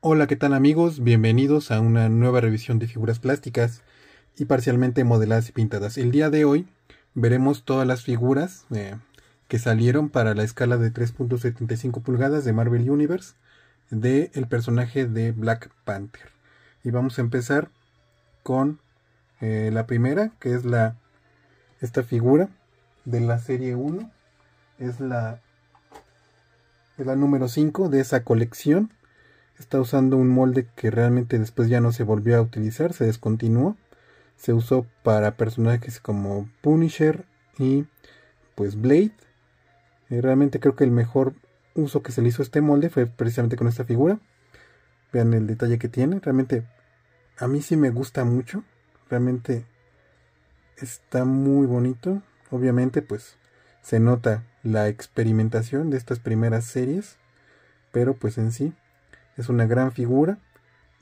Hola, ¿qué tal amigos? Bienvenidos a una nueva revisión de figuras plásticas y parcialmente modeladas y pintadas. El día de hoy veremos todas las figuras eh, que salieron para la escala de 3.75 pulgadas de Marvel Universe del personaje de Black Panther. Y vamos a empezar con eh, la primera, que es la esta figura de la serie 1. Es la, es la número 5 de esa colección está usando un molde que realmente después ya no se volvió a utilizar, se descontinuó. Se usó para personajes como Punisher y pues Blade. Eh, realmente creo que el mejor uso que se le hizo a este molde fue precisamente con esta figura. Vean el detalle que tiene. Realmente a mí sí me gusta mucho. Realmente está muy bonito. Obviamente pues se nota la experimentación de estas primeras series. Pero pues en sí es una gran figura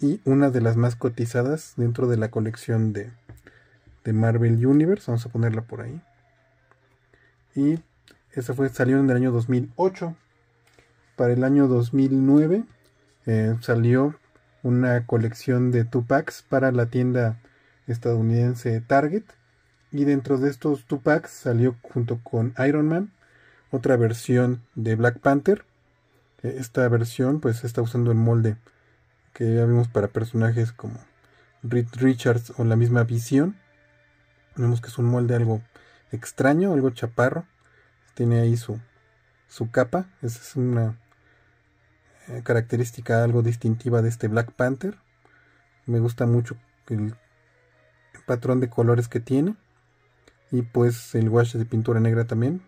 y una de las más cotizadas dentro de la colección de, Marvel Universe. Vamos a ponerla por ahí. Y esa fue, salió en el año 2008. Para el año 2009 eh, salió una colección de packs para la tienda estadounidense Target. Y dentro de estos packs salió junto con Iron Man otra versión de Black Panther esta versión pues está usando el molde que ya vimos para personajes como Reed Richards o la misma Visión. Vemos que es un molde algo extraño, algo chaparro. Tiene ahí su, su capa. Esa es una eh, característica algo distintiva de este Black Panther. Me gusta mucho el patrón de colores que tiene. Y pues el wash de pintura negra también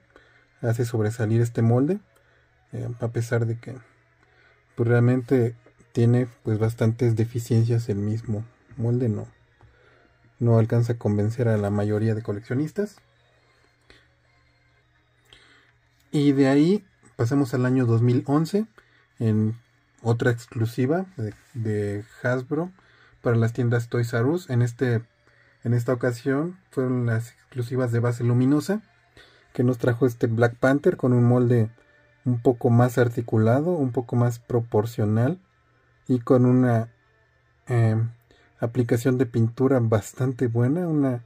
hace sobresalir este molde. Eh, a pesar de que pues, realmente tiene pues bastantes deficiencias el mismo molde no no alcanza a convencer a la mayoría de coleccionistas y de ahí pasamos al año 2011 en otra exclusiva de, Hasbro para las tiendas Toys R Us en este en esta ocasión fueron las exclusivas de base luminosa que nos trajo este Black Panther con un molde un poco más articulado, un poco más proporcional y con una eh, aplicación de pintura bastante buena, una,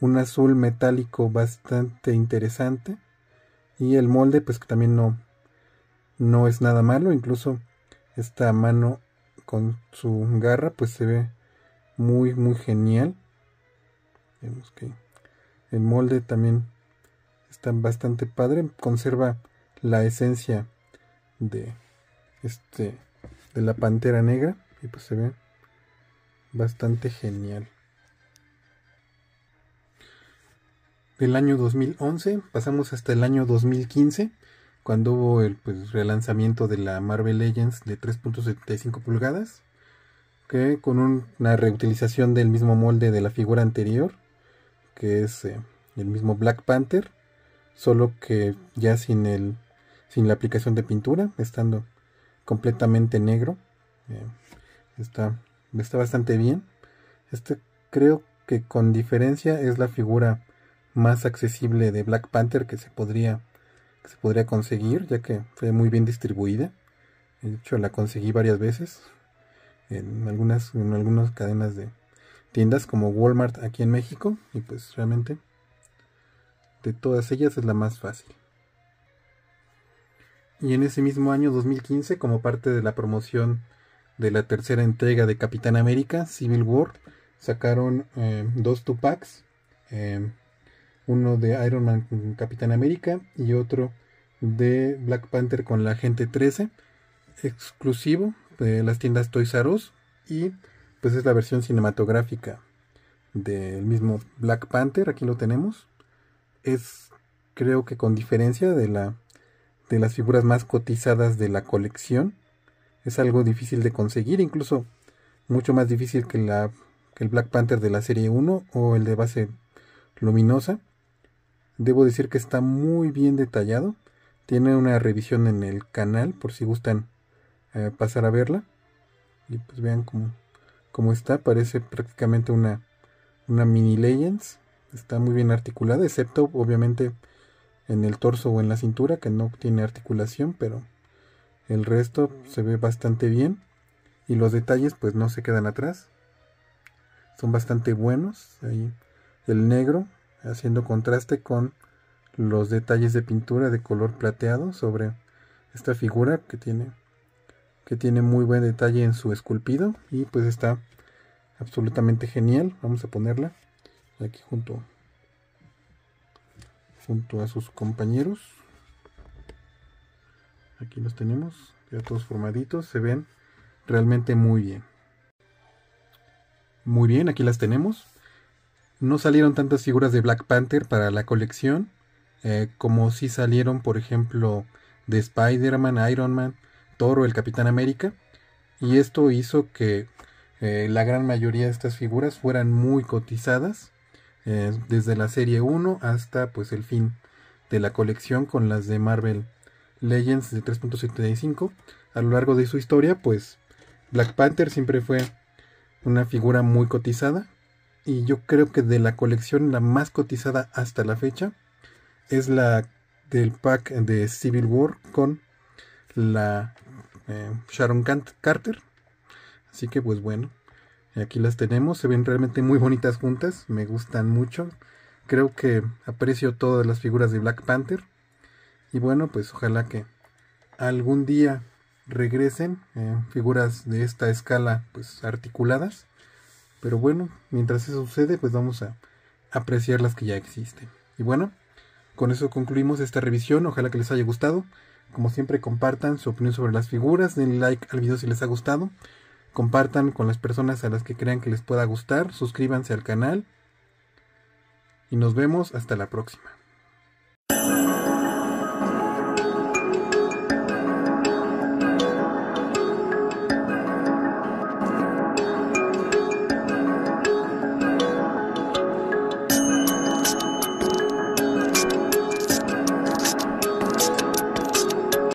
un azul metálico bastante interesante y el molde pues que también no, no es nada malo, incluso esta mano con su garra pues se ve muy muy genial. que el molde también está bastante padre, conserva la esencia de este de la pantera negra y pues se ve bastante genial. Del año 2011 pasamos hasta el año 2015 cuando hubo el pues, relanzamiento de la Marvel Legends de 3.75 pulgadas que con una reutilización del mismo molde de la figura anterior que es eh, el mismo Black Panther solo que ya sin el sin la aplicación de pintura, estando completamente negro. Eh, está, está bastante bien. Este creo que con diferencia es la figura más accesible de Black Panther que se podría, se podría conseguir, ya que fue muy bien distribuida. De hecho, la conseguí varias veces en algunas, en algunas cadenas de tiendas como Walmart aquí en México. Y pues realmente de todas ellas es la más fácil y en ese mismo año 2015, como parte de la promoción de la tercera entrega de Capitán América, Civil War, sacaron eh, dos Tupacs, eh, uno de Iron Man Capitán América y otro de Black Panther con la Gente 13, exclusivo de las tiendas Toys R Us y pues es la versión cinematográfica del mismo Black Panther, aquí lo tenemos. Es creo que con diferencia de la de las figuras más cotizadas de la colección. Es algo difícil de conseguir, incluso mucho más difícil que, la, el Black Panther de la serie 1 o el de base luminosa. Debo decir que está muy bien detallado. Tiene una revisión en el canal por si gustan eh, pasar a verla. Y pues vean cómo, está. Parece prácticamente una, una mini Legends. Está muy bien articulada, excepto obviamente en el torso o en la cintura, que no tiene articulación, pero el resto se ve bastante bien y los detalles pues no se quedan atrás. Son bastante buenos. Ahí el negro haciendo contraste con los detalles de pintura de color plateado sobre esta figura que tiene que tiene muy buen detalle en su esculpido y pues está absolutamente genial. Vamos a ponerla aquí junto junto a sus compañeros. Aquí los tenemos, ya todos formaditos, se ven realmente muy bien. Muy bien, aquí las tenemos. No salieron tantas figuras de Black Panther para la colección, eh, como si salieron, por ejemplo, de Spider-Man, Iron Man, Toro, el Capitán América. Y esto hizo que eh, la gran mayoría de estas figuras fueran muy cotizadas eh, desde la serie 1 hasta pues el fin de la colección con las de Marvel Legends de 3.75. A lo largo de su historia, pues Black Panther siempre fue una figura muy cotizada y yo creo que de la colección la más cotizada hasta la fecha es la del pack de Civil War con la eh, Sharon Carter. Así que pues bueno, Aquí las tenemos, se ven realmente muy bonitas juntas, me gustan mucho. Creo que aprecio todas las figuras de Black Panther. Y bueno, pues ojalá que algún día regresen eh, figuras de esta escala pues articuladas. Pero bueno, mientras eso sucede, pues vamos a apreciar las que ya existen. Y bueno, con eso concluimos esta revisión, ojalá que les haya gustado. Como siempre, compartan su opinión sobre las figuras, den like al video si les ha gustado compartan con las personas a las que crean que les pueda gustar, suscríbanse al canal y nos vemos hasta la próxima.